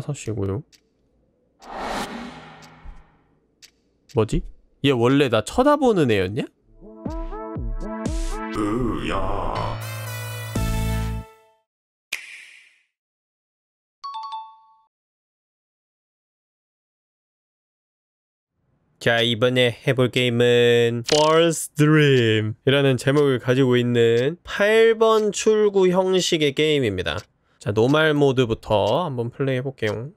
5시고요. 뭐지? 얘 원래 나 쳐다보는 애였냐? 으야. 자 이번에 해볼 게임은 False Dream 이라는 제목을 가지고 있는 8번 출구 형식의 게임입니다 자, 노말 모드부터 한번 플레이 해볼게요.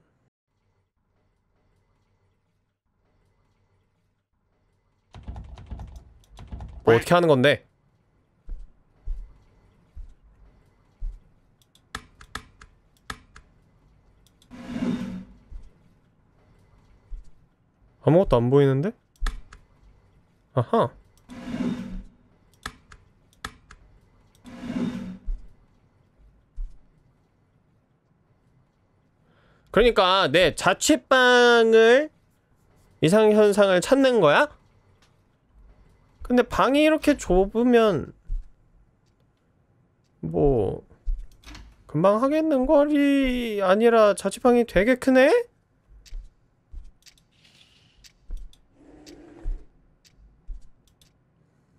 뭐 어떻게 하는 건데? 아무것도 안 보이는데? 아하 그러니까 내 자취방을 이상현상을 찾는 거야? 근데 방이 이렇게 좁으면 뭐 금방 하겠는 거리 아니라 자취방이 되게 크네?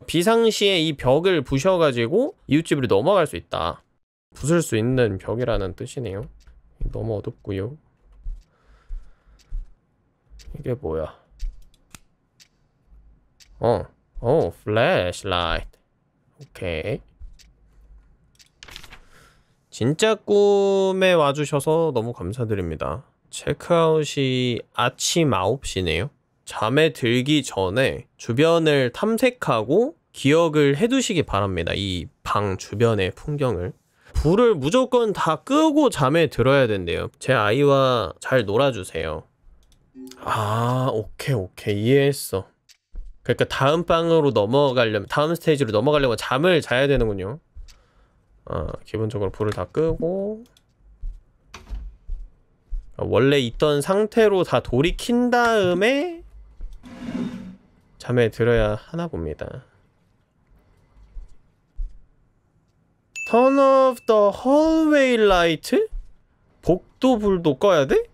비상시에 이 벽을 부셔가지고 이웃집으로 넘어갈 수 있다 부술 수 있는 벽이라는 뜻이네요 너무 어둡고요 이게 뭐야 어, 어, 플래시라이트 오케이 진짜 꿈에 와주셔서 너무 감사드립니다 체크아웃이 아침 9시네요 잠에 들기 전에 주변을 탐색하고 기억을 해두시기 바랍니다 이 방 주변의 풍경을 불을 무조건 다 끄고 잠에 들어야 된대요 제 아이와 잘 놀아주세요 아 오케이 오케이 이해했어 그러니까 다음 방으로 넘어가려면 다음 스테이지로 넘어가려면 잠을 자야 되는군요 아 기본적으로 불을 다 끄고 아, 원래 있던 상태로 다 돌이킨 다음에 잠에 들어야 하나 봅니다 Turn off the hallway light? 복도 불도 꺼야 돼?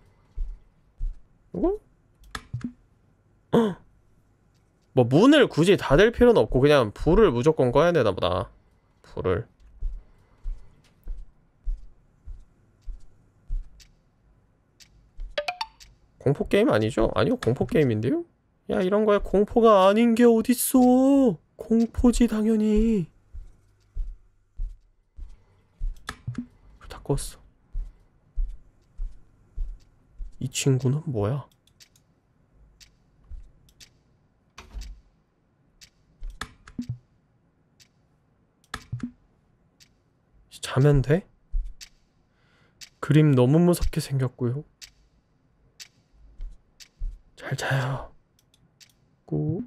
이거? 뭐 문을 굳이 닫을 필요는 없고 그냥 불을 무조건 꺼야 되나 보다 불을 공포게임 아니죠? 아니요 공포게임인데요? 야 이런 거야 공포가 아닌 게 어딨어 공포지 당연히 바꿨어. 이 친구는 뭐야? 자면 돼? 그림 너무 무섭게 생겼고요. 잘 자요. 꼭.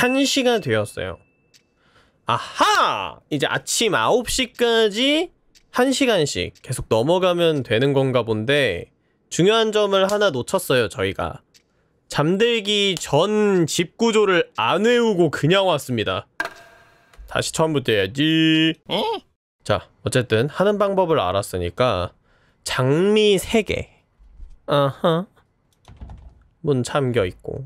1시가 되었어요. 아하! 이제 아침 9시까지 1시간씩 계속 넘어가면 되는 건가 본데 중요한 점을 하나 놓쳤어요, 저희가. 잠들기 전 집 구조를 안 외우고 그냥 왔습니다. 다시 처음부터 해야지. 응? 자, 어쨌든 하는 방법을 알았으니까 장미 3개. 아하. 문 잠겨 있고.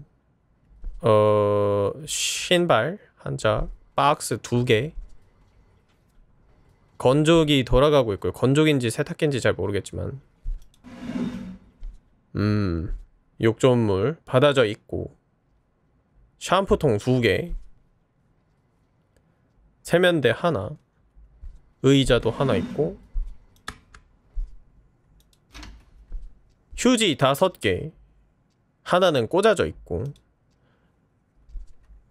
어 신발 한자 박스 두 개 건조기 돌아가고 있고요 건조기인지 세탁기인지 잘 모르겠지만 음 욕조물 받아져 있고 샴푸통 두개 세면대 하나 의자도 하나 있고 휴지 다섯 개 하나는 꽂아져 있고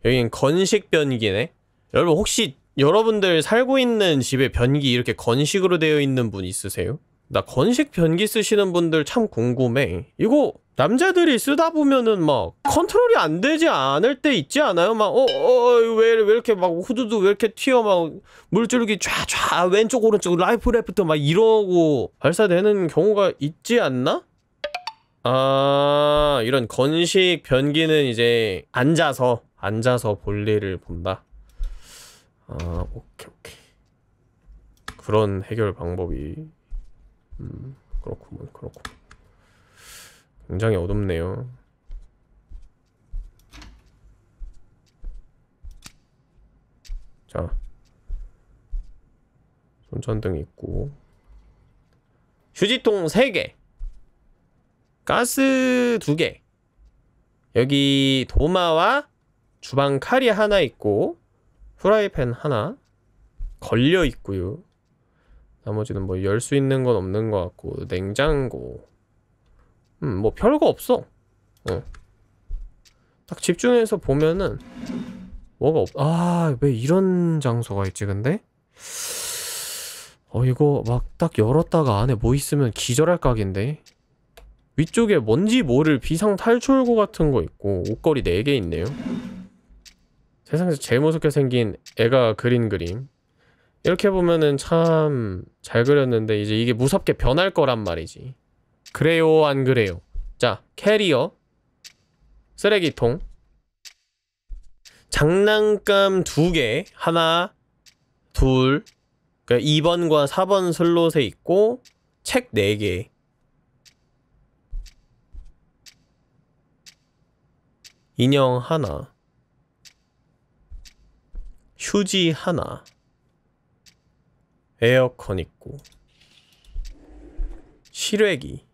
여긴 건식 변기네. 여러분 혹시 여러분들 살고 있는 집에 변기 이렇게 건식으로 되어 있는 분 있으세요? 나 건식 변기 쓰시는 분들 참 궁금해. 이거 남자들이 쓰다 보면은 막 컨트롤이 안 되지 않을 때 있지 않아요? 막 어 어 왜 왜 이렇게 막 후두두 왜 이렇게 튀어 막 물줄기 쫙쫙 왼쪽 오른쪽 라이프 레프트 막 이러고 발사되는 경우가 있지 않나? 아 이런 건식 변기는 이제 앉아서 앉아서 볼일을 본다. 아, 오케이, 오케이. 그런 해결 방법이, 음, 그렇구먼, 그렇고. 굉장히 어둡네요. 자. 손전등 있고. 휴지통 3개. 가스 2개. 여기 도마와 주방 칼이 하나 있고 프라이팬 하나 걸려 있고요. 나머지는 뭐 열 수 있는 건 없는 것 같고 냉장고 음 뭐 별거 없어 어. 딱 집중해서 보면은 뭐가 없.. 아 왜 이런 장소가 있지 근데? 어 이거 막 딱 열었다가 안에 뭐 있으면 기절할 각인데 위쪽에 뭔지 모를 비상 탈출구 같은 거 있고 옷걸이 4개 있네요 세상에서 제일 무섭게 생긴 애가 그린 그림 이렇게 보면은 참 잘 그렸는데 이제 이게 무섭게 변할 거란 말이지 그래요 안 그래요 자 캐리어 쓰레기통 장난감 두 개 하나 둘 그러니까 2번과 4번 슬롯에 있고 책 4개 인형 하나 휴지 하나 에어컨 있고 실외기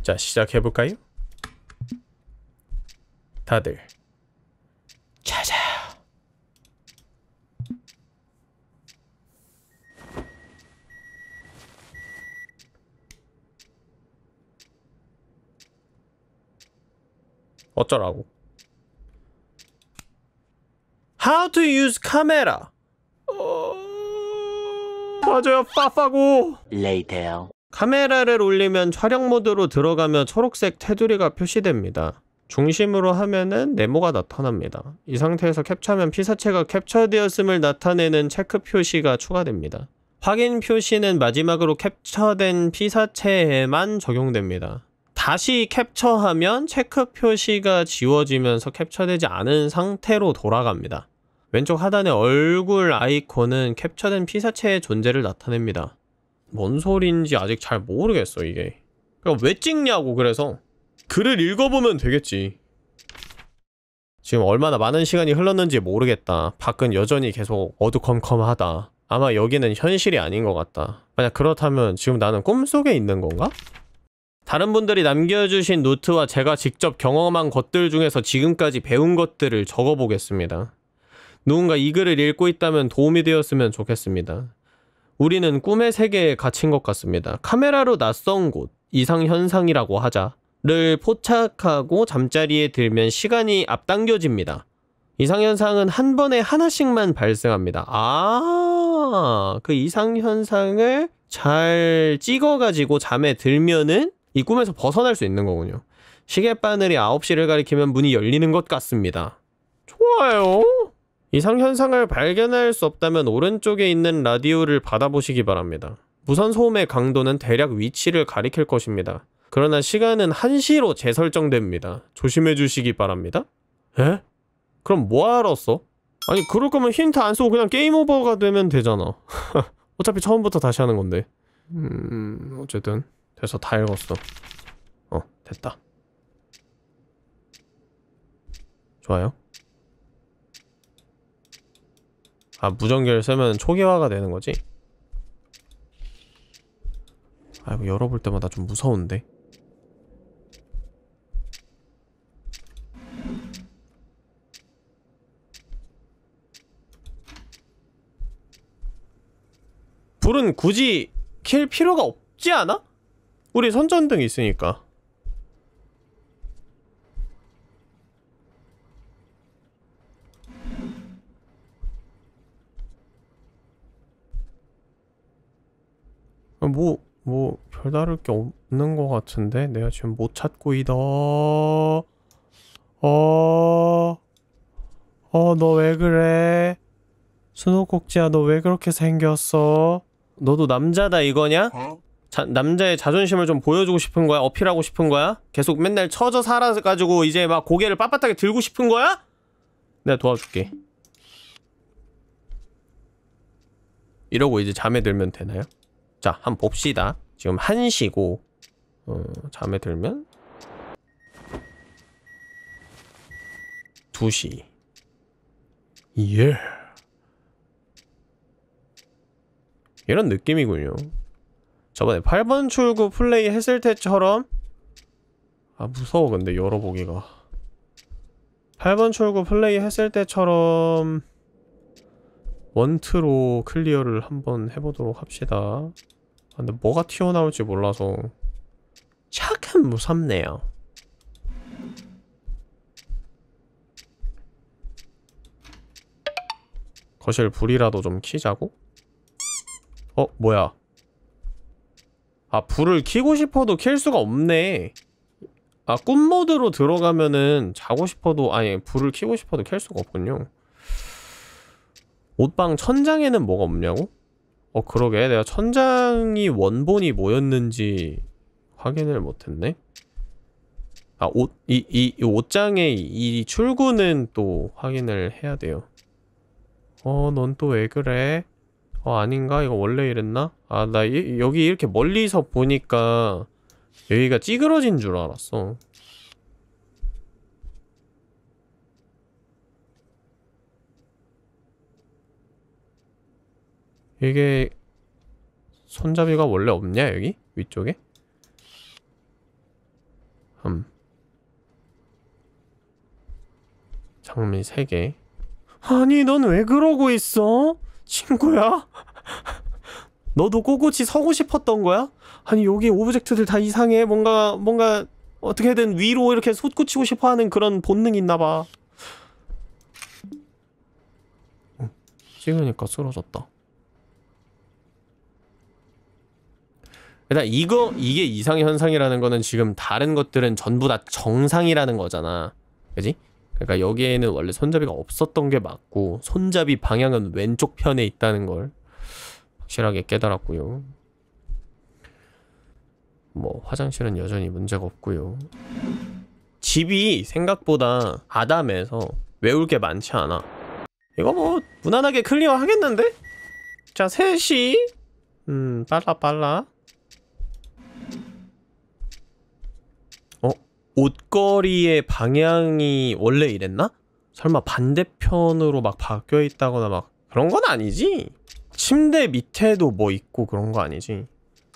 자 시작해볼까요? 다들 어쩌라고 How to use camera 어... 맞아요 빠빠고 Later. 카메라를 올리면 촬영 모드로 들어가며 초록색 테두리가 표시됩니다 중심으로 하면은 네모가 나타납니다 이 상태에서 캡처하면 피사체가 캡처되었음을 나타내는 체크 표시가 추가됩니다 확인 표시는 마지막으로 캡처된 피사체에만 적용됩니다 다시 캡처하면 체크 표시가 지워지면서 캡처되지 않은 상태로 돌아갑니다. 왼쪽 하단의 얼굴 아이콘은 캡처된 피사체의 존재를 나타냅니다. 뭔 소리인지 아직 잘 모르겠어 이게. 그러니까 왜 찍냐고 그래서 글을 읽어보면 되겠지. 지금 얼마나 많은 시간이 흘렀는지 모르겠다. 밖은 여전히 계속 어두컴컴하다. 아마 여기는 현실이 아닌 것 같다. 만약 그렇다면 지금 나는 꿈속에 있는 건가? 다른 분들이 남겨주신 노트와 제가 직접 경험한 것들 중에서 지금까지 배운 것들을 적어보겠습니다. 누군가 이 글을 읽고 있다면 도움이 되었으면 좋겠습니다. 우리는 꿈의 세계에 갇힌 것 같습니다. 카메라로 낯선 곳, 이상현상이라고 하자를 포착하고 잠자리에 들면 시간이 앞당겨집니다. 이상현상은 한 번에 하나씩만 발생합니다. 아, 그 이상현상을 잘 찍어가지고 잠에 들면은 이 꿈에서 벗어날 수 있는 거군요. 시계바늘이 9시를 가리키면 문이 열리는 것 같습니다. 좋아요. 이상 현상을 발견할 수 없다면 오른쪽에 있는 라디오를 받아보시기 바랍니다. 무선 소음의 강도는 대략 위치를 가리킬 것입니다. 그러나 시간은 1시로 재설정됩니다. 조심해 주시기 바랍니다. 에? 그럼 뭐하러 써? 아니 그럴 거면 힌트 안 쓰고 그냥 게임 오버가 되면 되잖아. 어차피 처음부터 다시 하는 건데. 음... 어쨌든 그래서 다 읽었어 어 됐다 좋아요 아 무전기를 쓰면 초기화가 되는 거지? 아 이거 열어볼 때마다 좀 무서운데 불은 굳이 킬 필요가 없지 않아? 우리 선전등 있으니까 뭐, 뭐, 별다를 게 없는 것 같은데? 내가 지금 못 찾고 있다. 어, 어, 너 왜 그래? 수노꼭지야, 너 왜 그렇게 생겼어? 너도 남자다 이거냐? 어? 자, 남자의 자존심을 좀 보여주고 싶은 거야? 어필하고 싶은 거야? 계속 맨날 쳐져 살아가지고 이제 막 고개를 빳빳하게 들고 싶은 거야? 내가 도와줄게. 이러고 이제 잠에 들면 되나요? 자, 한번 봅시다. 지금 1시고 어, 잠에 들면 2시 예 y 이런 느낌이군요 저번에 8번 출구 플레이 했을 때처럼 아 무서워 근데 열어보기가 8번 출구 플레이 했을 때처럼 원트로 클리어를 한번 해보도록 합시다 아, 근데 뭐가 튀어나올지 몰라서 차근 무섭네요 거실 불이라도 좀 키자고? 어 뭐야 아 불을 켜고 싶어도 켤 수가 없네 아 꿈모드로 들어가면은 자고 싶어도 아니 불을 켜고 싶어도 켤 수가 없군요 옷방 천장에는 뭐가 없냐고? 어 그러게 내가 천장이 원본이 뭐였는지 확인을 못했네 아옷 이이 옷장의 이 출구는 또 확인을 해야 돼요 어넌 또 왜 그래? 어 아닌가? 이거 원래 이랬나? 아, 나 여기 이렇게 멀리서 보니까 여기가 찌그러진 줄 알았어. 이게 손잡이가 원래 없냐 여기? 위쪽에? 음. 장미 3개 아니 넌 왜 그러고 있어? 친구야? 너도 꼬꼬치 서고 싶었던 거야? 아니 여기 오브젝트들 다 이상해 뭔가 뭔가 어떻게든 위로 이렇게 솟구치고 싶어하는 그런 본능이 있나봐 어, 찍으니까 쓰러졌다 일단 이거 이게 이상현상이라는 거는 지금 다른 것들은 전부 다 정상이라는 거잖아 그지? 그러니까 여기에는 원래 손잡이가 없었던 게 맞고 손잡이 방향은 왼쪽 편에 있다는 걸 확실하게 깨달았고요. 뭐 화장실은 여전히 문제가 없고요. 집이 생각보다 아담해서 외울 게 많지 않아. 이거 뭐 무난하게 클리어 하겠는데? 자, 셋이 음, 빨라 빨라. 어? 옷걸이의 방향이 원래 이랬나? 설마 반대편으로 막 바뀌어 있다거나 막 그런 건 아니지? 침대 밑에도 뭐 있고 그런 거 아니지?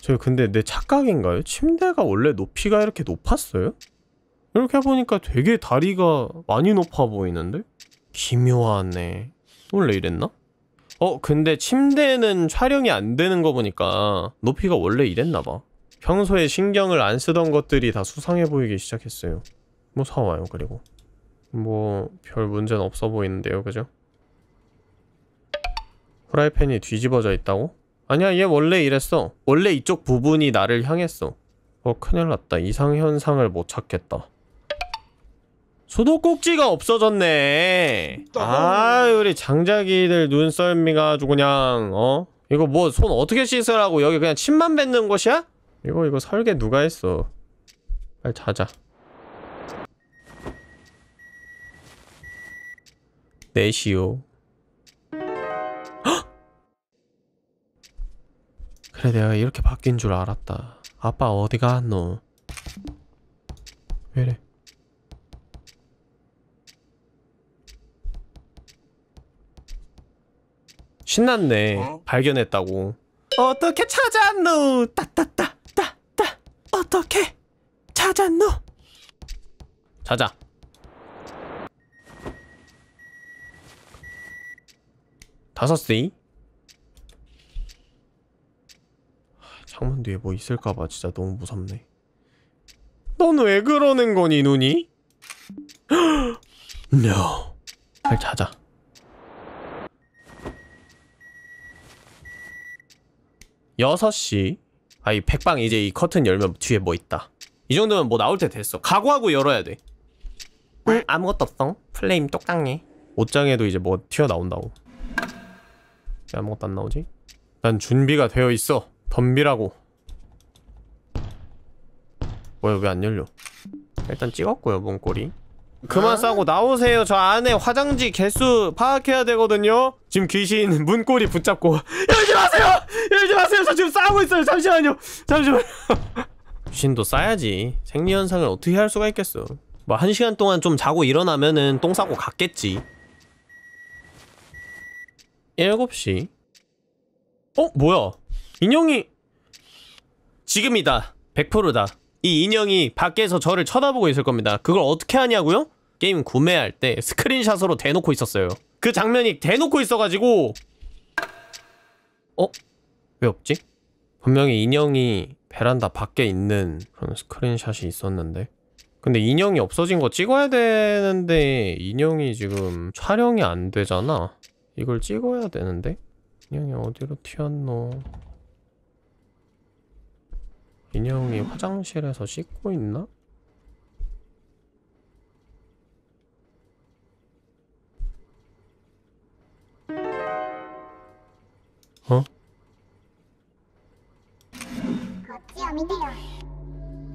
저 근데 내 착각인가요? 침대가 원래 높이가 이렇게 높았어요? 이렇게 해 보니까 되게 다리가 많이 높아 보이는데? 기묘하네. 원래 이랬나? 어, 근데 침대는 촬영이 안 되는 거 보니까 높이가 원래 이랬나 봐. 평소에 신경을 안 쓰던 것들이 다 수상해 보이기 시작했어요. 뭐 사와요, 그리고. 뭐, 별 문제는 없어 보이는데요, 그죠? 프라이팬이 뒤집어져 있다고? 아니야 얘 원래 이랬어 원래 이쪽 부분이 나를 향했어 어 큰일 났다 이상현상을 못 찾겠다 소도꼭지가 없어졌네 아 우리 장자기들 눈썰미가 아주 그냥 어? 이거 뭐 손 어떻게 씻으라고 여기 그냥 침만 뱉는 곳이야? 이거 이거 설계 누가 했어 빨리 자자 네시요 그래 내가 이렇게 바뀐 줄 알았다 아빠 어디 가노 왜래 신났네 어? 발견했다고 어떻게 찾았노 따따따 따따 어떻게 찾았노 찾아 다섯 시 창문 뒤에 뭐 있을까봐 진짜 너무 무섭네 넌 왜 그러는 거니 눈이? no. 잘 자자 6시 아 이 백방 이제 이 커튼 열면 뒤에 뭐 있다 이 정도면 뭐 나올 때 됐어 각오하고 열어야 돼 응, 아, 아무것도 없어 플레임 똑딱해 옷장에도 이제 뭐 튀어나온다고 아무것도 안 나오지? 난 준비가 되어 있어 덤비라고 뭐야 왜 안 열려 일단 찍었고요 몸꼬리 그만 아. 싸고 나오세요 저 안에 화장지 개수 파악해야 되거든요 지금 귀신 문고리 붙잡고 열지 마세요! 열지 마세요! 저 지금 싸우고 있어요 잠시만요 잠시만요 귀신도 싸야지 생리현상을 어떻게 할 수가 있겠어 뭐 한 시간 동안 좀 자고 일어나면은 똥 싸고 갔겠지 7시 어? 뭐야 인형이 지금이다 100%다 이 인형이 밖에서 저를 쳐다보고 있을 겁니다 그걸 어떻게 하냐고요? 게임 구매할 때 스크린샷으로 대놓고 있었어요 그 장면이 대놓고 있어가지고 어? 왜 없지? 분명히 인형이 베란다 밖에 있는 그런 스크린샷이 있었는데 근데 인형이 없어진 거 찍어야 되는데 인형이 지금 촬영이 안 되잖아 이걸 찍어야 되는데 인형이 어디로 튀었노 인형이 화장실에서 씻고 있나? 어?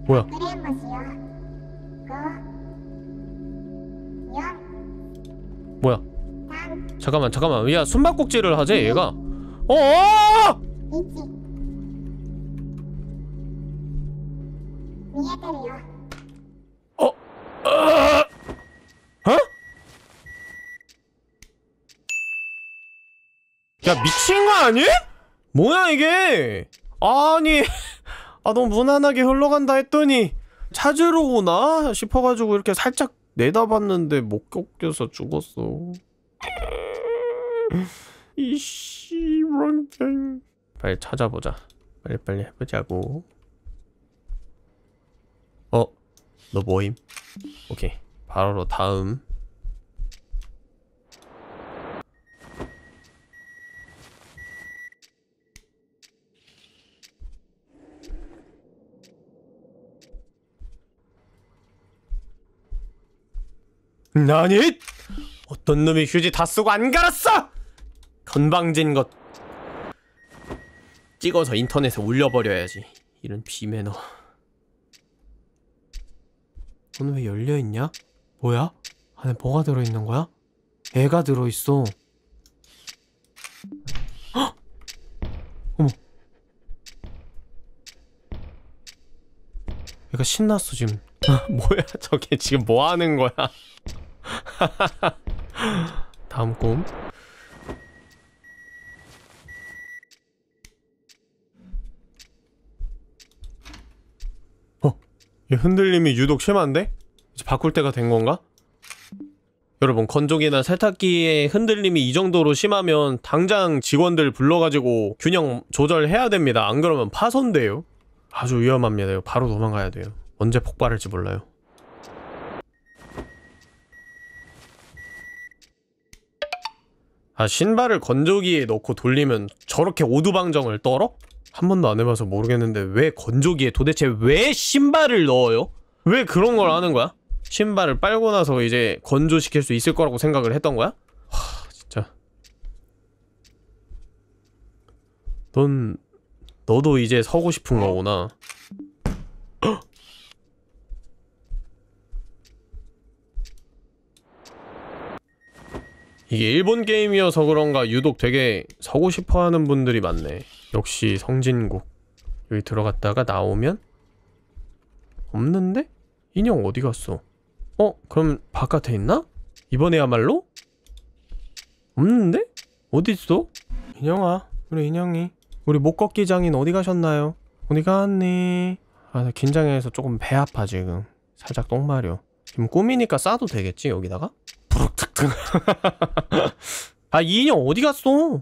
뭐야? 뭐야? 잠깐만 잠깐만 야 숨바꼭질을 하지 얘가 어어! 네. 어! 見えて야 어? 어? 어? 미친 거 아니? 뭐야 이게 아니 아 너무 무난하게 흘러간다 했더니 찾으러 오나 싶어가지고 이렇게 살짝 내다봤는데 못 꺾여서 죽었어 이씨 런땡 빨리 찾아보자 빨리빨리 해보자고 너 뭐임? 오케이 바로 다음 나니? 어떤 놈이 휴지 다 쓰고 안 갈았어? 건방진 것 찍어서 인터넷에 올려버려야지 이런 비매너 오늘 왜 열려있냐? 뭐야? 안에 뭐가 들어있는 거야? 애가 들어있어 헉! 어머 얘가 신났어 지금 뭐야 저게 지금 뭐하는 거야 다음 꿈 흔들림이 유독 심한데? 이제 바꿀 때가 된 건가? 여러분 건조기나 세탁기의 흔들림이 이 정도로 심하면 당장 직원들 불러가지고 균형 조절해야 됩니다 안 그러면 파손돼요 아주 위험합니다 바로 도망가야 돼요 언제 폭발할지 몰라요 아 신발을 건조기에 넣고 돌리면 저렇게 오두방정을 떨어? 한 번도 안 해봐서 모르겠는데 왜 건조기에 도대체 왜 신발을 넣어요? 왜 그런 걸 하는 거야? 신발을 빨고 나서 이제 건조시킬 수 있을 거라고 생각을 했던 거야? 하 진짜 넌 너도 이제 서고 싶은 거구나 이게 일본 게임이어서 그런가 유독 되게 서고 싶어하는 분들이 많네 역시 성진국 여기 들어갔다가 나오면 없는데? 인형 어디 갔어? 어? 그럼 바깥에 있나? 이번에야말로? 없는데? 어디 있어? 인형아 우리 인형이 우리 목걷기 장인 어디 가셨나요? 어디 갔니? 아 긴장해서 조금 배 아파 지금 살짝 똥마려 지금 꿈이니까 싸도 되겠지 여기다가? 부룩특특 아이 인형 어디 갔어?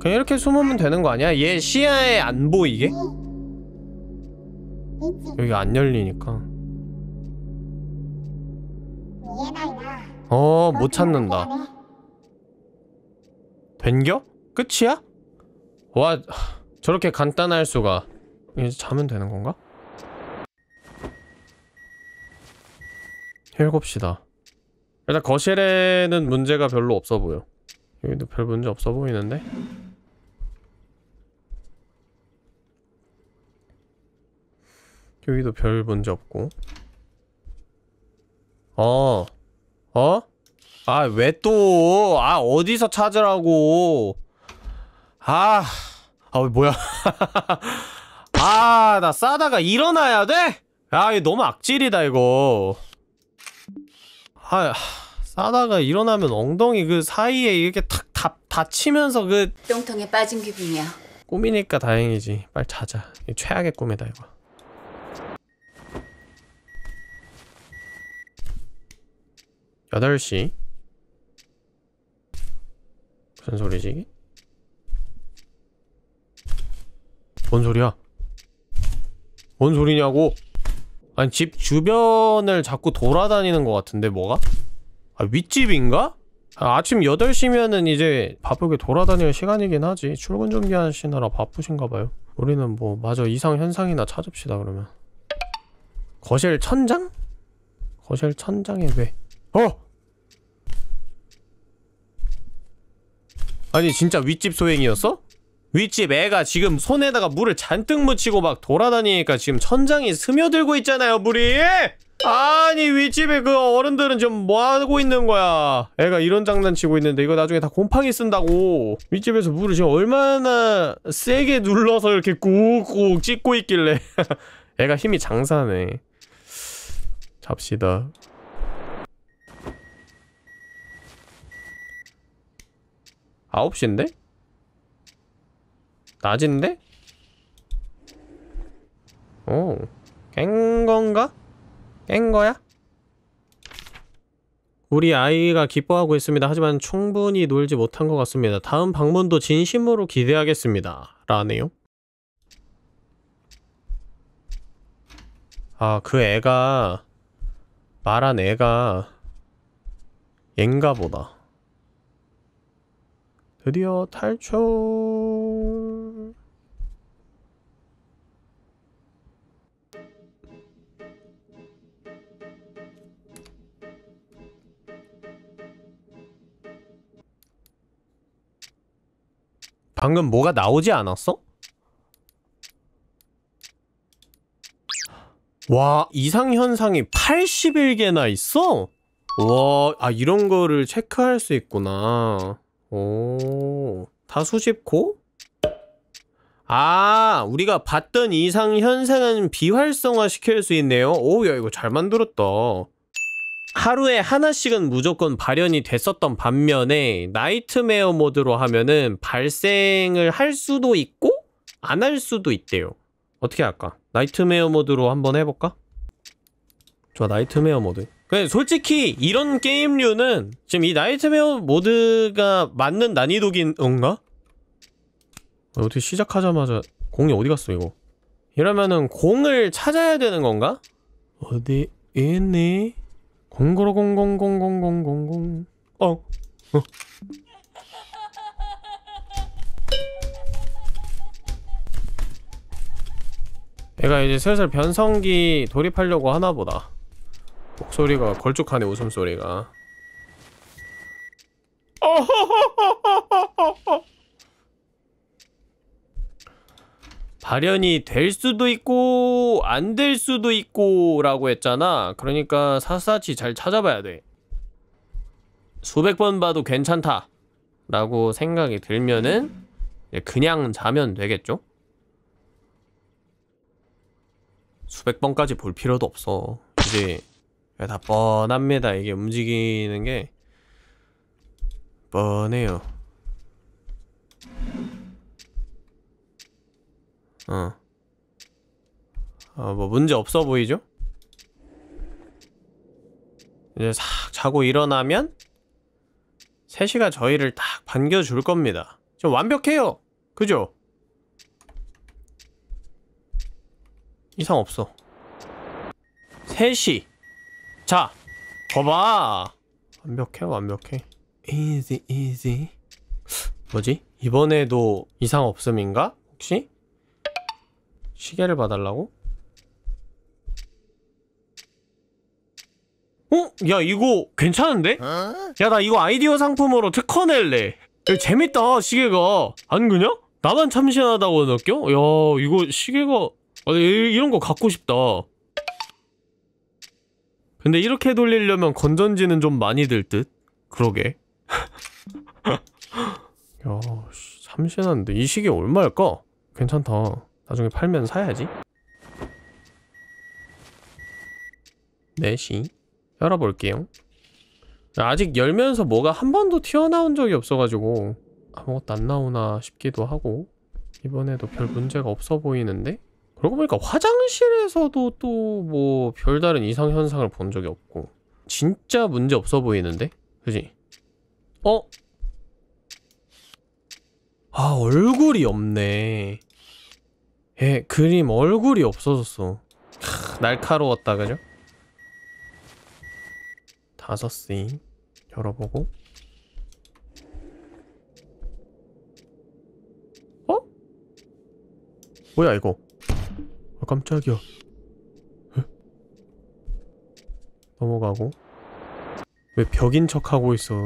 그냥 이렇게 숨으면 되는 거 아니야? 얘 시야에 안 보이게? 여기 안 열리니까 어, 못 찾는다 된겨? 끝이야? 와, 저렇게 간단할 수가 이제 자면 되는 건가? 7시다 일단 거실에는 문제가 별로 없어 보여 여기도 별 문제 없어 보이는데? 여기도 별 문제 없고 어 어? 아 왜또아 아, 어디서 찾으라고 아아 아, 뭐야 아나 싸다가 일어나야 돼? 아 이거 너무 악질이다 이거 아 싸다가 일어나면 엉덩이 그 사이에 이렇게 탁 다, 다치면서 그 똥통에 빠진 기분이야 꿈이니까 다행이지 빨리 자자 최악의 꿈이다 이거 8시 무슨 소리지? 뭔 소리야? 뭔 소리냐고? 아니 집 주변을 자꾸 돌아다니는 것 같은데 뭐가? 아 윗집인가? 아, 아침 8시면은 이제 바쁘게 돌아다닐 시간이긴 하지 출근 준비하시느라 바쁘신가 봐요 우리는 뭐 마저 이상현상이나 찾읍시다 그러면 거실 천장? 거실 천장에 왜? 어! 아니 진짜 윗집 소행이었어? 윗집 애가 지금 손에다가 물을 잔뜩 묻히고 막 돌아다니니까 지금 천장이 스며들고 있잖아요 물이! 아니 윗집에 그 어른들은 좀 뭐하고 있는 거야 애가 이런 장난치고 있는데 이거 나중에 다 곰팡이 쓴다고 윗집에서 물을 지금 얼마나 세게 눌러서 이렇게 꾹꾹 찍고 있길래 애가 힘이 장사네 잡시다 9시인데? 낮인데? 오, 깬 건가? 깬 거야? 우리 아이가 기뻐하고 있습니다. 하지만 충분히 놀지 못한 것 같습니다. 다음 방문도 진심으로 기대하겠습니다. 라네요. 아, 그 애가 말한 애가 얜가 보다. 드디어 탈출 방금 뭐가 나오지 않았어? 와 이상현상이 81개나 있어? 와아 이런 거를 체크할 수 있구나 오, 다 수집고? 아, 우리가 봤던 이상 현상은 비활성화 시킬 수 있네요. 오, 야, 이거 잘 만들었다. 하루에 하나씩은 무조건 발현이 됐었던 반면에 나이트메어 모드로 하면은 발생을 할 수도 있고 안 할 수도 있대요 어떻게 할까? 나이트메어 모드로 한번 해볼까? 좋아 나이트메어 모드 그 솔직히 이런 게임류는 지금 이 나이트메어 모드가 맞는 난이도긴 인가 어떻게 시작하자마자 공이 어디 갔어 이거 이러면은 공을 찾아야 되는 건가? 어디 있니? 공고로 공공공공공공공 어? 어? 얘가 이제 슬슬 변성기 돌입하려고 하나보다 목소리가 걸쭉하네 웃음소리가 발현이 될 수도 있고 안 될 수도 있고 라고 했잖아 그러니까 샅샅이 잘 찾아봐야 돼 수백 번 봐도 괜찮다 라고 생각이 들면은 그냥 자면 되겠죠? 수백 번까지 볼 필요도 없어 이제 다 뻔합니다 이게 움직이는 게 뻔해요 어 어, 뭐 문제 없어 보이죠? 이제 싹 자고 일어나면 3시가 저희를 딱 반겨줄 겁니다 좀 완벽해요 그죠? 이상 없어 3시 자, 봐봐 완벽해, 완벽해. Easy, easy. 뭐지? 이번에도 이상 없음인가? 혹시? 시계를 봐달라고? 어? 야 이거 괜찮은데? 어? 야나 이거 아이디어 상품으로 특허 낼래 야, 재밌다 시계가 안그냥 나만 참신하다고 느껴? 야 이거 시계가 아, 이런 거 갖고 싶다 근데 이렇게 돌리려면 건전지는 좀 많이 들 듯? 그러게 야, 참신한데 이 시계 얼마일까? 괜찮다 나중에 팔면 사야지 4시 열어볼게요 아직 열면서 뭐가 한 번도 튀어나온 적이 없어가지고 아무것도 안 나오나 싶기도 하고 이번에도 별 문제가 없어 보이는데? 그러고 보니까 화장실에서도 또 뭐 별다른 이상 현상을 본 적이 없고 진짜 문제 없어 보이는데? 그지? 어? 아 얼굴이 없네 예 그림 얼굴이 없어졌어 캬, 날카로웠다 그죠? 다섯 스 열어보고 어? 뭐야 이거 깜짝이야 넘어가고 왜 벽인 척 하고 있어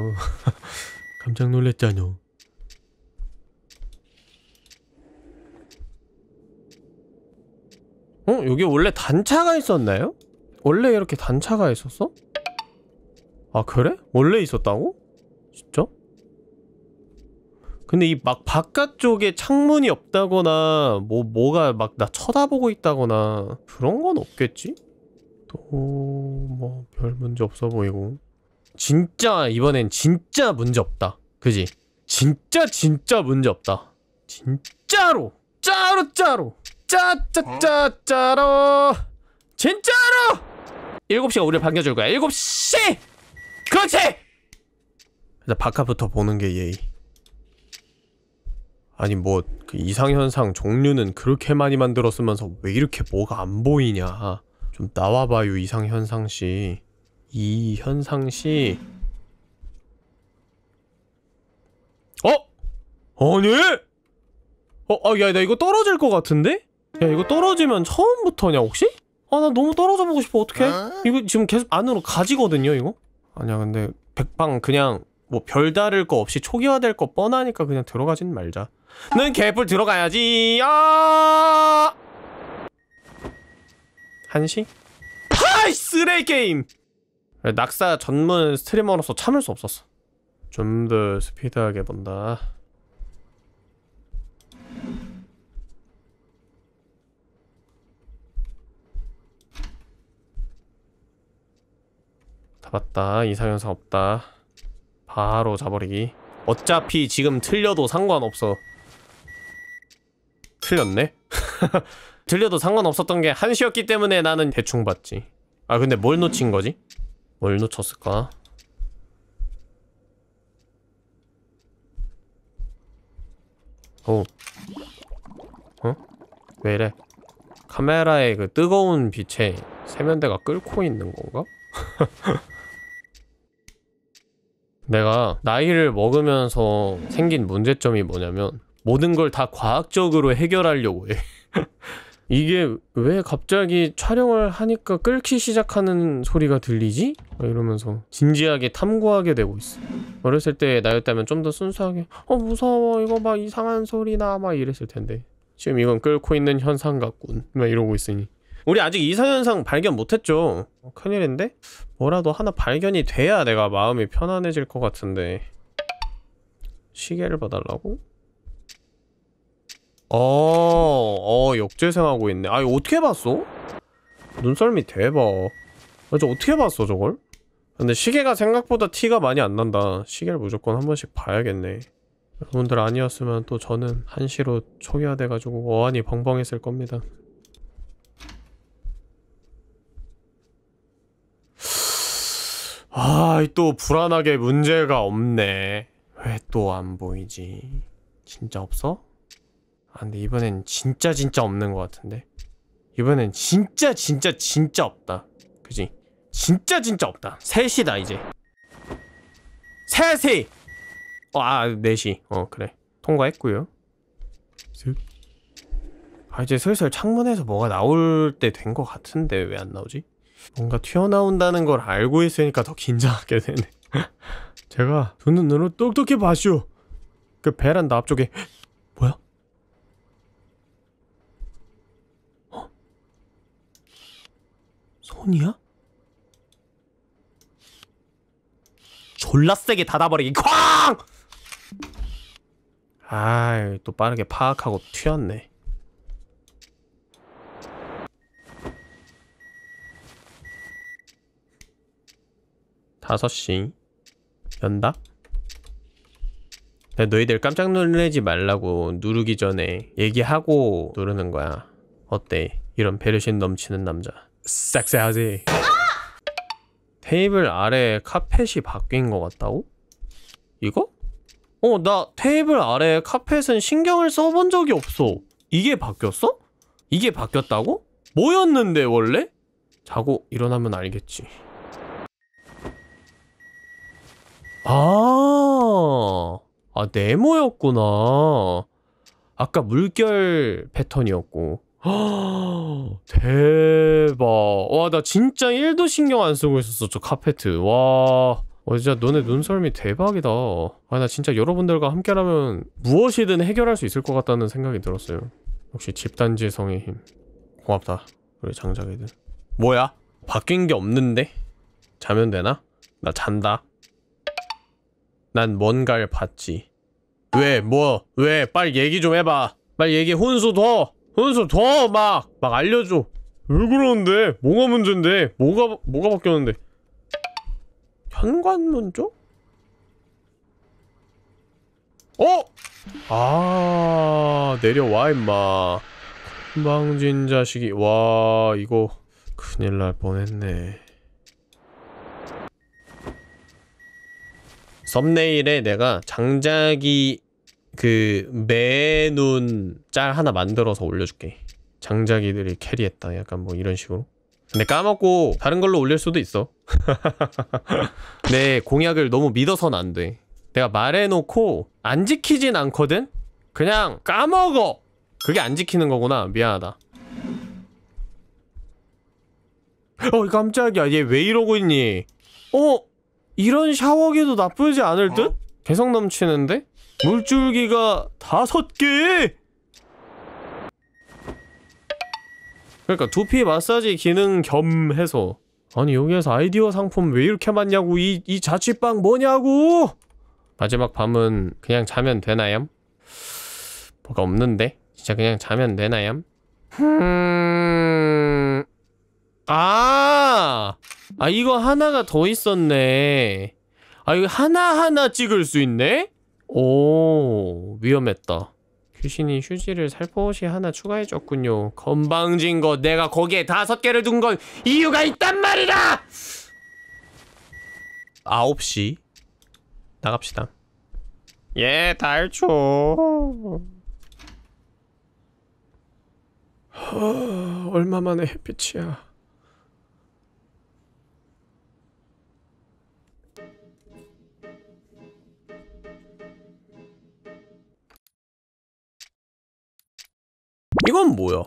깜짝 놀랬잖여 어? 여기 원래 단차가 있었나요? 원래 이렇게 단차가 있었어? 아 그래? 원래 있었다고? 근데 이 막 바깥쪽에 창문이 없다거나 뭐 뭐가 막 나 쳐다보고 있다거나 그런 건 없겠지? 또 뭐 별 문제 없어 보이고 진짜 이번엔 진짜 문제 없다 그지? 진짜 진짜 문제 없다 진짜로 짜로 짜로 짜짜짜짜로 진짜로 7시가 우리를 반겨줄 거야 7시! 그렇지! 일단 바깥부터 보는 게 예의 아니 뭐 그 이상현상 종류는 그렇게 많이 만들었으면서 왜 이렇게 뭐가 안 보이냐 좀 나와봐요 이상현상씨 이현상씨 어? 아니? 어? 아야나 이거 떨어질 것 같은데? 야 이거 떨어지면 처음부터냐 혹시? 아 나 너무 떨어져 보고 싶어 어떡해? 어? 이거 지금 계속 안으로 가지거든요 이거? 아니야 근데 백방 그냥 뭐 별다를 거 없이 초기화될 거 뻔하니까 그냥 들어가진 말자 는 개뿔 들어가야지 아 한시? 하이 쓰레 게임! 낙사 전문 스트리머로서 참을 수 없었어 좀 더 스피드하게 본다 다 봤다 이상현상 없다 바로 자버리기 어차피 지금 틀려도 상관없어 틀렸네? 틀려도 상관없었던 게 한시였기 때문에 나는 대충 봤지 아 근데 뭘 놓친 거지? 뭘 놓쳤을까? 오 어? 왜 이래? 카메라의 그 뜨거운 빛에 세면대가 끓고 있는 건가? 내가 나이를 먹으면서 생긴 문제점이 뭐냐면 모든 걸 다 과학적으로 해결하려고 해. 이게 왜 갑자기 촬영을 하니까 끓기 시작하는 소리가 들리지? 이러면서 진지하게 탐구하게 되고 있어. 어렸을 때 나였다면 좀 더 순수하게 어 무서워 이거 막 이상한 소리 나막 이랬을 텐데 지금 이건 끓고 있는 현상 같군 막 이러고 있으니 우리 아직 이사현상 발견 못했죠? 어, 큰일인데? 뭐라도 하나 발견이 돼야 내가 마음이 편안해질 것 같은데 시계를 봐달라고? 어, 어 역재생하고 있네 아 이거 어떻게 봤어? 눈썰미 대박 아, 저 어떻게 봤어 저걸? 근데 시계가 생각보다 티가 많이 안 난다 시계를 무조건 한 번씩 봐야겠네 여러분들 아니었으면 또 저는 한시로 초기화돼가지고 어안이 벙벙했을 겁니다 아, 또 불안하게 문제가 없네. 왜 또 안 보이지? 진짜 없어? 아, 근데 이번엔 진짜 진짜 없는 것 같은데? 이번엔 진짜 진짜 진짜 없다. 그지? 진짜 진짜 없다. 셋이다, 이제. 셋이! 어, 아, 넷이. 어, 그래. 통과했고요 셋. 아, 이제 슬슬 창문에서 뭐가 나올 때 된 것 같은데 왜 안 나오지? 뭔가 튀어나온다는 걸 알고 있으니까 더 긴장하게 되네 제가 두 눈으로 똑똑히 봐시오 그 베란다 앞쪽에 뭐야? 어? 손이야? 졸라 세게 닫아버리기 쾅! 아이 또 빠르게 파악하고 튀었네 5시 연다? 너희들 깜짝 놀라지 말라고 누르기 전에 얘기하고 누르는 거야 어때? 이런 배려심 넘치는 남자 싹싹하지 테이블 아래 카펫이 바뀐 것 같다고? 이거? 어, 나 테이블 아래 카펫은 신경을 써본 적이 없어. 이게 바뀌었어? 이게 바뀌었다고? 뭐였는데, 원래? 자고 일어나면 알겠지. 아, 아 네모였구나. 아까 물결 패턴이었고. 허, 대박. 와, 나 진짜 1도 신경 안 쓰고 있었어, 저 카페트. 와. 와, 진짜 너네 눈썰미 대박이다. 아, 나 진짜 여러분들과 함께라면 무엇이든 해결할 수 있을 것 같다는 생각이 들었어요. 역시 집단지의 성의 힘. 고맙다. 우리 장작애들. 뭐야? 바뀐 게 없는데? 자면 되나? 나 잔다. 난 뭔가를 봤지. 왜? 뭐? 왜? 빨리 얘기 좀 해봐. 빨리 얘기 해 혼수 더! 혼수 더! 막! 막 알려줘. 왜 그러는데? 뭐가 문제인데? 뭐가, 뭐가 바뀌었는데? 현관문 쪽? 어? 아 내려와 임마 금방진 자식이 와 이거 큰일 날 뻔했네 썸네일에 내가 장작이그 매눈 짤 하나 만들어서 올려줄게 장작이들이 캐리했다 약간 뭐 이런 식으로 근데 까먹고 다른 걸로 올릴 수도 있어 내 공약을 너무 믿어선 안돼 내가 말해놓고 안 지키진 않거든? 그냥 까먹어! 그게 안 지키는 거구나 미안하다 어 깜짝이야 얘 왜 이러고 있니 어? 이런 샤워기도 나쁘지 않을 어? 듯? 어? 개성 넘치는데? 물줄기가 다섯 개! 그러니까 두피 마사지 기능 겸 해서 아니 여기에서 아이디어 상품 왜 이렇게 많냐고 이, 이 자취방 뭐냐고! 마지막 밤은 그냥 자면 되나요? 뭐가 없는데? 진짜 그냥 자면 되나요? 음... 아! 아 이거 하나가 더 있었네 아 이거 하나하나 찍을 수 있네? 오 위험했다 귀신이 휴지를 살포시 하나 추가해줬군요 건방진 거 내가 거기에 다섯 개를 둔 건 이유가 있단 말이다! 9시 나갑시다 예 달초 얼마만에 햇빛이야 이건 뭐야?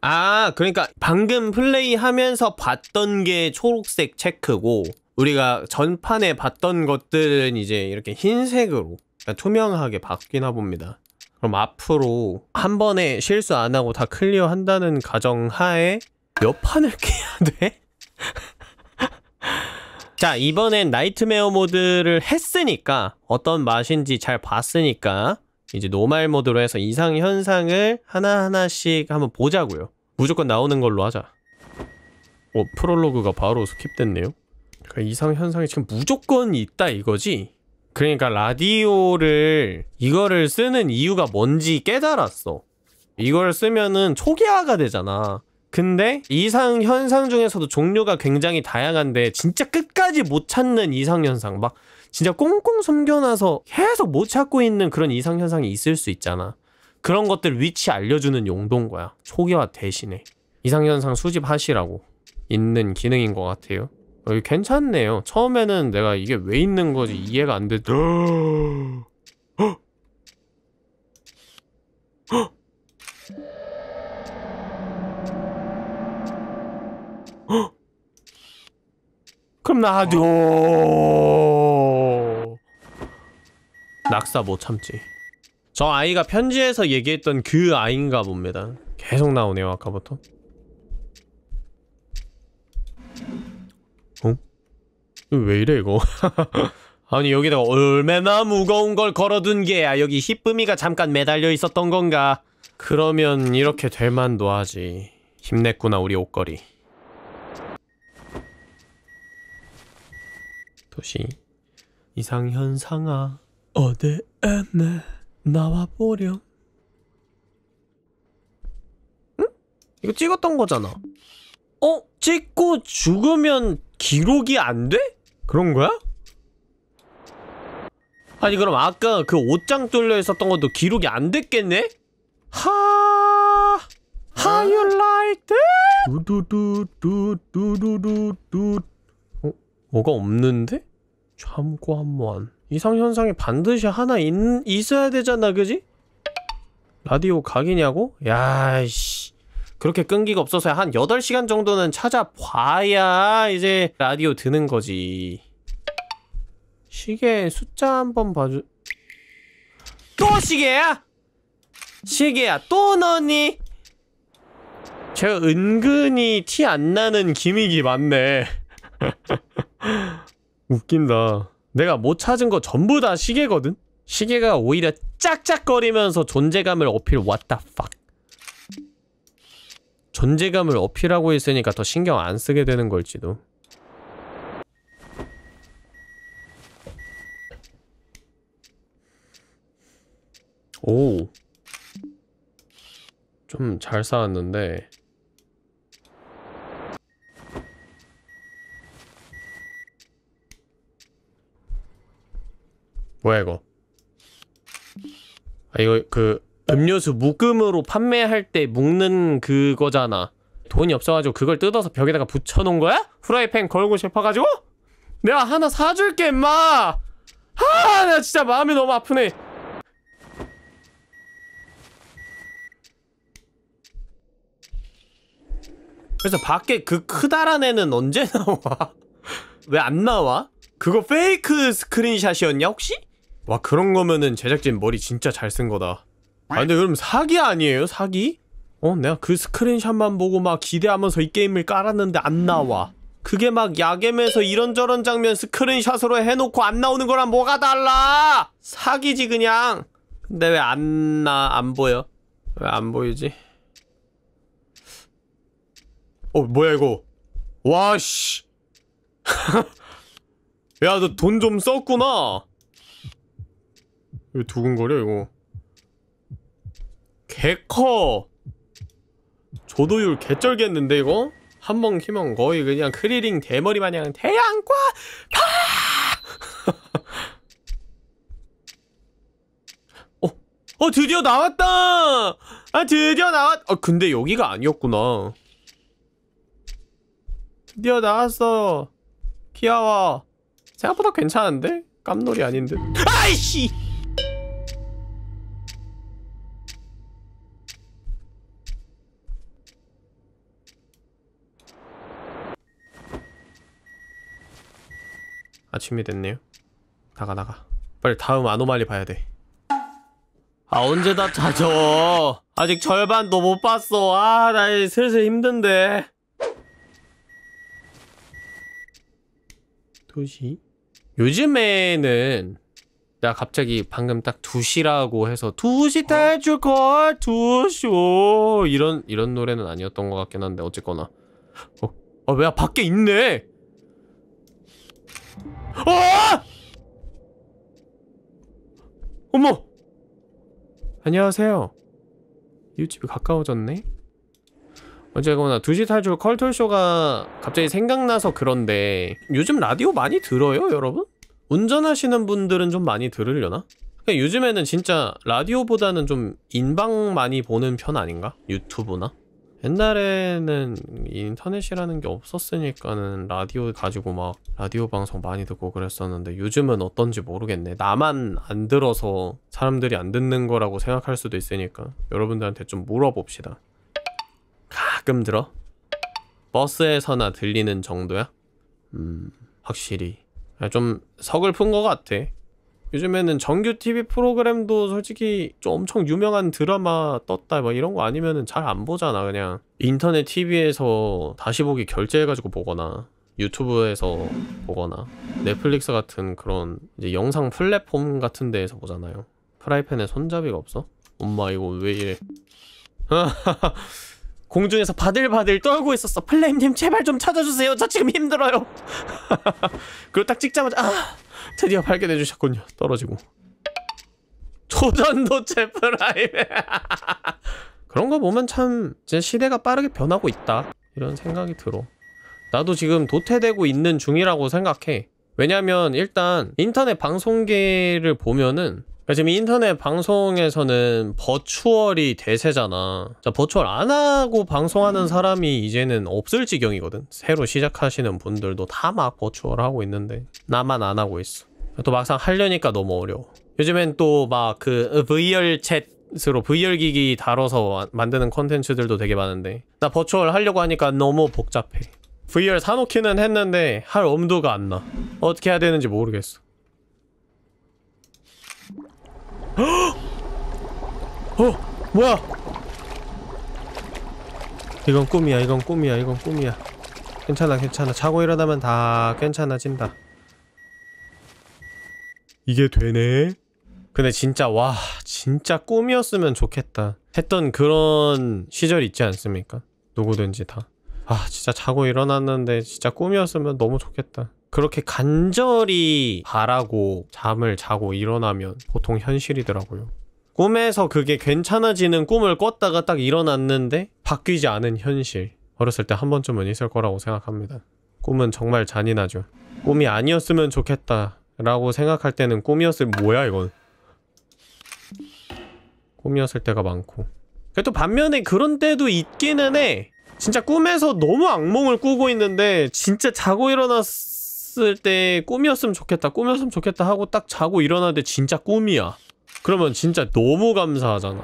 아 그러니까 방금 플레이하면서 봤던 게 초록색 체크고 우리가 전판에 봤던 것들은 이제 이렇게 흰색으로 투명하게 바뀌나 봅니다 그럼 앞으로 한 번에 실수 안 하고 다 클리어 한다는 가정 하에 몇 판을 깨야 돼? 자 이번엔 나이트메어 모드를 했으니까 어떤 맛인지 잘 봤으니까 이제 노말 모드로 해서 이상 현상을 하나하나씩 한번 보자고요. 무조건 나오는 걸로 하자. 어, 프롤로그가 바로 스킵됐네요. 그러니까 이상 현상이 지금 무조건 있다 이거지? 그러니까 라디오를 이거를 쓰는 이유가 뭔지 깨달았어. 이걸 쓰면은 초기화가 되잖아. 근데 이상 현상 중에서도 종류가 굉장히 다양한데 진짜 끝까지 못 찾는 이상 현상 막 진짜 꽁꽁 숨겨놔서 계속 못 찾고 있는 그런 이상현상이 있을 수 있잖아. 그런 것들 위치 알려주는 용도인 거야. 초기화 대신에. 이상현상 수집하시라고 있는 기능인 것 같아요. 여기 어, 괜찮네요. 처음에는 내가 이게 왜 있는 거지 이해가 안 됐죠. 어. 어. 그럼 놔줘. 낙사 못 참지 저 아이가 편지에서 얘기했던 그아인가 봅니다 계속 나오네요 아까부터 어? 왜 이래 이거 아니 여기다가 얼마나 무거운 걸 걸어둔 게야 여기 희쁨이가 잠깐 매달려 있었던 건가 그러면 이렇게 될 만도 하지 힘냈구나 우리 옷걸이 도시 이상현상아 어디 에내 나와 보렴. 응? 이거 찍었던 거잖아. 어? 찍고 죽으면 기록이 안 돼? 그런 거야? 아니 그럼 아까 그 옷장 뚫려 있었던 것도 기록이 안 됐겠네? 하... How 아. you like t t 두두두두두두두 어? 뭐가 없는데? 참고한 번 이상현상이 반드시 하나 있, 있어야 되잖아 그지? 라디오 각이냐고? 야이씨 그렇게 끈기가 없어서 한 8시간 정도는 찾아봐야 이제 라디오 드는 거지 시계 숫자 한 번 봐줘또 시계야? 시계야 또 넣니? 제가 은근히 티 안 나는 기믹이 많네 웃긴다 내가 못 찾은 거 전부 다 시계거든? 시계가 오히려 짝짝거리면서 존재감을 어필 왔다 팍 존재감을 어필하고 있으니까 더 신경 안 쓰게 되는 걸지도 오. 좀 잘 쌓았는데 뭐야 이거 아 이거 그 음료수 묶음으로 판매할 때 묶는 그거잖아 돈이 없어가지고 그걸 뜯어서 벽에다가 붙여놓은 거야? 후라이팬 걸고 싶어가지고? 내가 하나 사줄게 임마! 하! 나 진짜 마음이 너무 아프네 그래서 밖에 그 크다란 애는 언제 나와? 왜 안 나와? 그거 페이크 스크린샷이었냐 혹시? 와 그런 거면은 제작진 머리 진짜 잘 쓴 거다 아 근데 그럼 사기 아니에요 사기? 어 내가 그 스크린샷만 보고 막 기대하면서 이 게임을 깔았는데 안 나와 그게 막 야겜에서 이런저런 장면 스크린샷으로 해놓고 안 나오는 거랑 뭐가 달라! 사기지 그냥! 근데 왜 안 나, 안 보여? 왜 안 보이지? 어 뭐야 이거 와씨 야 너 돈 좀 썼구나 왜 두근거려 이거 개커 조도율 개쩔겠는데 이거? 한 번 키면 거의 그냥 크리링 대머리 마냥 태양과 파! 어, 어 드디어 나왔다! 아 드디어 나왔... 아 근데 여기가 아니었구나 드디어 나왔어 키아와 생각보다 괜찮은데? 깜놀이 아닌데 아이씨! 아침이 됐네요 나가 나가 빨리 다음 아노말리 봐야 돼아 언제 다 찾아 아직 절반도 못 봤어 아나 슬슬 힘든데 2시 요즘에는 나 갑자기 방금 딱 2시라고 해서 2시 탈출걸 2시 오 이런 이런 노래는 아니었던 것 같긴 한데 어쨌거나 어, 아, 왜 밖에 있네 어! 어머! 안녕하세요. 이웃집이 가까워졌네? 어쨌거나 2시탈출 컬툴쇼가 갑자기 생각나서 그런데 요즘 라디오 많이 들어요, 여러분? 운전하시는 분들은 좀 많이 들으려나? 그러니까 요즘에는 진짜 라디오보다는 좀 인방 많이 보는 편 아닌가? 유튜브나? 옛날에는 인터넷이라는 게 없었으니까는 라디오 가지고 막 라디오 방송 많이 듣고 그랬었는데 요즘은 어떤지 모르겠네. 나만 안 들어서 사람들이 안 듣는 거라고 생각할 수도 있으니까 여러분들한테 좀 물어봅시다. 가끔 들어? 버스에서나 들리는 정도야? 음, 확실히. 아, 좀 서글픈 것 같아. 요즘에는 정규 TV 프로그램도 솔직히 좀 엄청 유명한 드라마 떴다 막 뭐 이런 거 아니면은 잘 안 보잖아 그냥 인터넷 TV에서 다시 보기 결제해가지고 보거나 유튜브에서 보거나 넷플릭스 같은 그런 이제 영상 플랫폼 같은 데에서 보잖아요 프라이팬에 손잡이가 없어? 엄마 이거 왜 이래 공중에서 바들바들 떨고 있었어 플레임님 제발 좀 찾아주세요 저 지금 힘들어요 그리고 딱 찍자마자 아 드디어 발견해 주셨군요. 떨어지고. 초전도체 프라임. 그런 거 보면 참제 시대가 빠르게 변하고 있다. 이런 생각이 들어. 나도 지금 도태되고 있는 중이라고 생각해. 왜냐면 일단 인터넷 방송계를 보면은 그러 그러니까 지금 인터넷 방송에서는 버추얼이 대세잖아. 자, 버추얼 안 하고 방송하는 사람이 이제는 없을 지경이거든. 새로 시작하시는 분들도 다 막 버추얼 하고 있는데 나만 안 하고 있어. 또 막상 하려니까 너무 어려워. 요즘엔 또 막 그 VR 챗으로 VR 기기 다뤄서 만드는 컨텐츠들도 되게 많은데 나 버추얼 하려고 하니까 너무 복잡해. VR 사놓기는 했는데 할 엄두가 안 나. 어떻게 해야 되는지 모르겠어. 어? 어 뭐야 이건 꿈이야 이건 꿈이야 이건 꿈이야 괜찮아 괜찮아 자고 일어나면 다 괜찮아진다 이게 되네 근데 진짜 와 진짜 꿈이었으면 좋겠다 했던 그런 시절 있지 않습니까 누구든지 다 아 진짜 자고 일어났는데 진짜 꿈이었으면 너무 좋겠다 그렇게 간절히 바라고 잠을 자고 일어나면 보통 현실이더라고요. 꿈에서 그게 괜찮아지는 꿈을 꿨다가 딱 일어났는데 바뀌지 않은 현실. 어렸을 때 한 번쯤은 있을 거라고 생각합니다. 꿈은 정말 잔인하죠. 꿈이 아니었으면 좋겠다 라고 생각할 때는 꿈이었을 뭐야 이건 꿈이었을 때가 많고 그래도 반면에 그런 때도 있기는 해 진짜 꿈에서 너무 악몽을 꾸고 있는데 진짜 자고 일어났 어 잤을 때 꿈이었으면 좋겠다 꿈이었으면 좋겠다 하고 딱 자고 일어나는데 진짜 꿈이야 그러면 진짜 너무 감사하잖아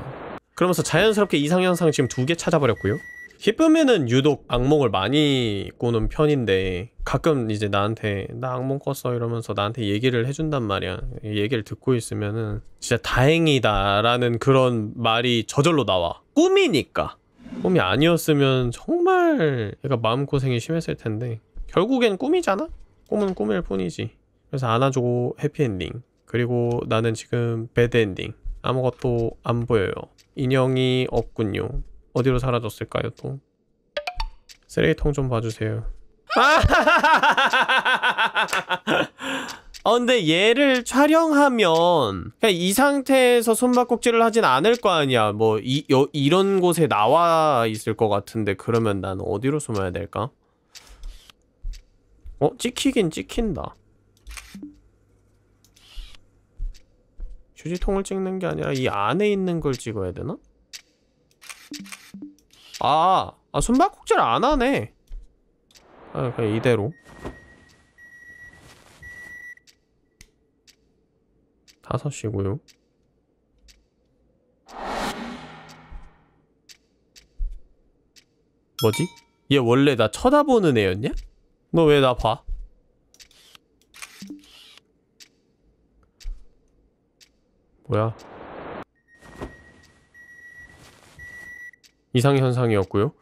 그러면서 자연스럽게 이상현상 지금 두 개 찾아버렸고요 기쁨에는 유독 악몽을 많이 꾸는 편인데 가끔 이제 나한테 나 악몽 꿨어 이러면서 나한테 얘기를 해준단 말이야 얘기를 듣고 있으면은 진짜 다행이다 라는 그런 말이 저절로 나와 꿈이니까 꿈이 아니었으면 정말 얘가 마음고생이 심했을 텐데 결국엔 꿈이잖아? 꿈은 꿈일 뿐이지 그래서 안아주고 해피엔딩 그리고 나는 지금 배드엔딩 아무것도 안 보여요 인형이 없군요 어디로 사라졌을까요 또 쓰레기통 좀 봐주세요 아! 어, 근데 얘를 촬영하면 그냥 이 상태에서 손바꼭질을 하진 않을 거 아니야 뭐 이, 여, 이런 곳에 나와 있을 것 같은데 그러면 난 어디로 숨어야 될까? 어? 찍히긴 찍힌다 휴지통을 찍는 게 아니라 이 안에 있는 걸 찍어야 되나? 아! 아 숨바꼭질 안 하네 아 그냥 이대로 다섯 시고요 뭐지? 얘 원래 나 쳐다보는 애였냐? 너왜나 봐? 뭐야? 이상현상이었고요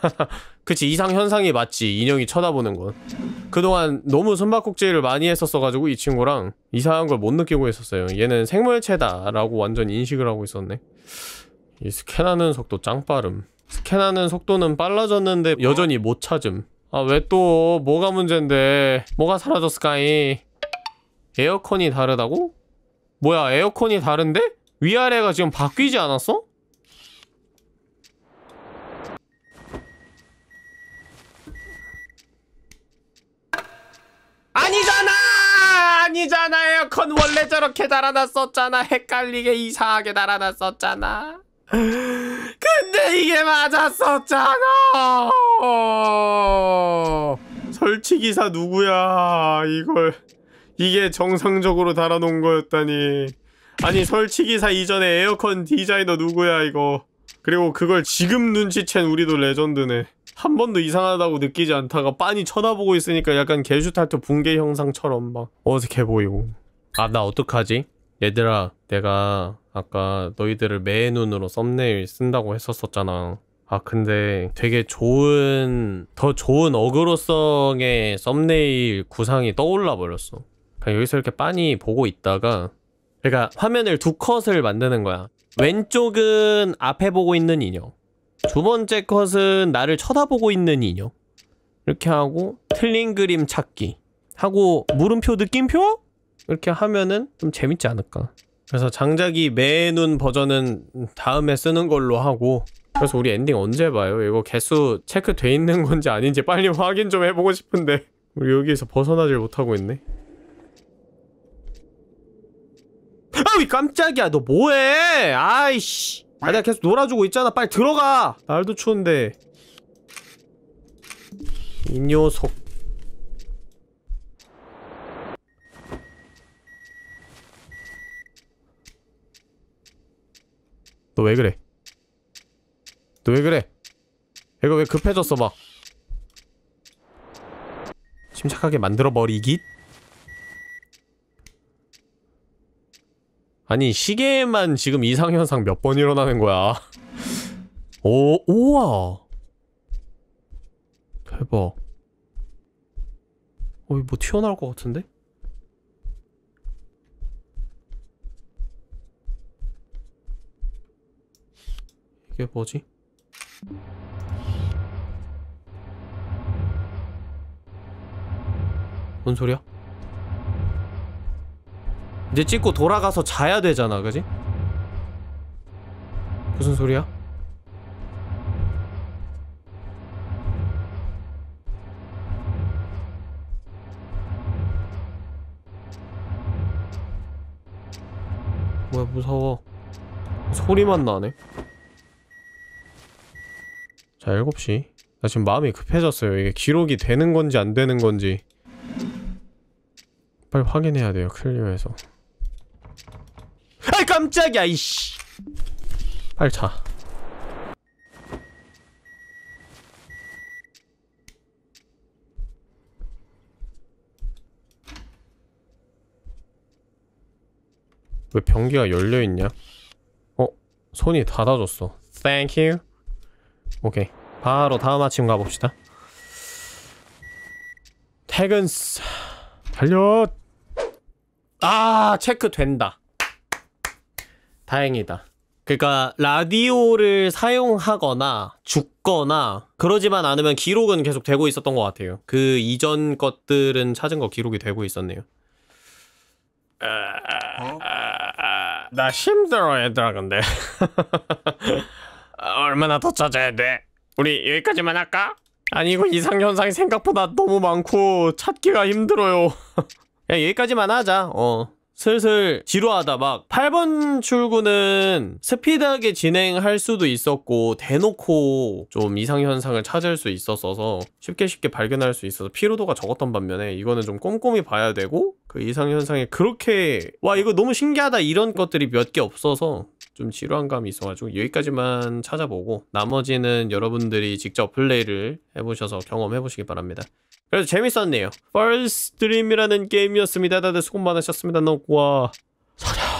그치 이상현상이 맞지 인형이 쳐다보는 건 그동안 너무 숨바꼭질을 많이 했었어가지고 이 친구랑 이상한 걸 못 느끼고 있었어요 얘는 생물체다 라고 완전 인식을 하고 있었네 이 스캔하는 속도 짱 빠름 스캔하는 속도는 빨라졌는데 여전히 못 찾음 아왜또 뭐가 문제인데 뭐가 사라졌을까이 에어컨이 다르다고? 뭐야 에어컨이 다른데? 위아래가 지금 바뀌지 않았어? 아니잖아! 아니잖아 에어컨 원래 저렇게 달아놨었잖아 헷갈리게 이상하게 달아놨었잖아 근데 이게 맞았었잖아 설치기사 누구야 이걸 이게 정상적으로 달아놓은 거였다니 아니 설치기사 이전에 에어컨 디자이너 누구야 이거 그리고 그걸 지금 눈치챈 우리도 레전드네 한 번도 이상하다고 느끼지 않다가 빤히 쳐다보고 있으니까 약간 개슈탈트 붕괴 형상처럼 막 어색해 보이고 아 나 어떡하지? 얘들아 내가 아까 너희들을 매의 눈으로 썸네일 쓴다고 했었었잖아. 아 근데 되게 좋은 더 좋은 어그로성의 썸네일 구상이 떠올라 버렸어. 그러니까 여기서 이렇게 빤히 보고 있다가 그러니까 화면을 두 컷을 만드는 거야. 왼쪽은 앞에 보고 있는 인형 두 번째 컷은 나를 쳐다보고 있는 인형 이렇게 하고 틀린 그림 찾기 하고 물음표 느낌표? 이렇게 하면은 좀 재밌지 않을까 그래서 장작이 매눈 버전은 다음에 쓰는 걸로 하고 그래서 우리 엔딩 언제 봐요? 이거 개수 체크돼 있는 건지 아닌지 빨리 확인 좀 해보고 싶은데 우리 여기에서 벗어나질 못하고 있네 아이 깜짝이야 너 뭐해 아이씨 아 내가 계속 놀아주고 있잖아 빨리 들어가 날도 추운데 이 녀석 너왜 그래? 너 왜 그래? 이거 왜 급해졌어 막 침착하게 만들어버리기? 아니 시계만 지금 이상현상 몇 번 일어나는 거야 오, 우와 대박 어이 뭐 튀어나올 것 같은데? 이게 뭐지? 뭔 소리야? 이제 찍고 돌아가서 자야 되잖아, 그지? 무슨 소리야? 뭐야 무서워 소리만 나네 자 7시 나 지금 마음이 급해졌어요 이게 기록이 되는 건지 안 되는 건지 빨리 확인해야 돼요 클리어에서 아이 깜짝이야 이씨 빨리 자왜 변기가 열려있냐? 어? 손이 닫아줬어 t 큐 오케이 바로 다음 아침 가봅시다 퇴근 스 달려 아 체크 된다 다행이다 그니까 라디오를 사용하거나 죽거나 그러지만 않으면 기록은 계속 되고 있었던 것 같아요 그 이전 것들은 찾은 거 기록이 되고 있었네요 어? 나 힘들어 얘들아 근데 얼마나 더 찾아야 돼? 우리 여기까지만 할까? 아니 이거 이상현상이 생각보다 너무 많고 찾기가 힘들어요 그냥 여기까지만 하자 어 슬슬 지루하다 막 8번 출구는 스피드하게 진행할 수도 있었고 대놓고 좀 이상현상을 찾을 수 있었어서 쉽게 쉽게 발견할 수 있어서 피로도가 적었던 반면에 이거는 좀 꼼꼼히 봐야 되고 그 이상현상에 그렇게 와 이거 너무 신기하다 이런 것들이 몇 개 없어서 좀 지루한 감이 있어가지고 여기까지만 찾아보고 나머지는 여러분들이 직접 플레이를 해보셔서 경험해보시기 바랍니다. 그래서 재밌었네요. First Dream이라는 게임이었습니다. 다들 수고 많으셨습니다. 너와 사랑.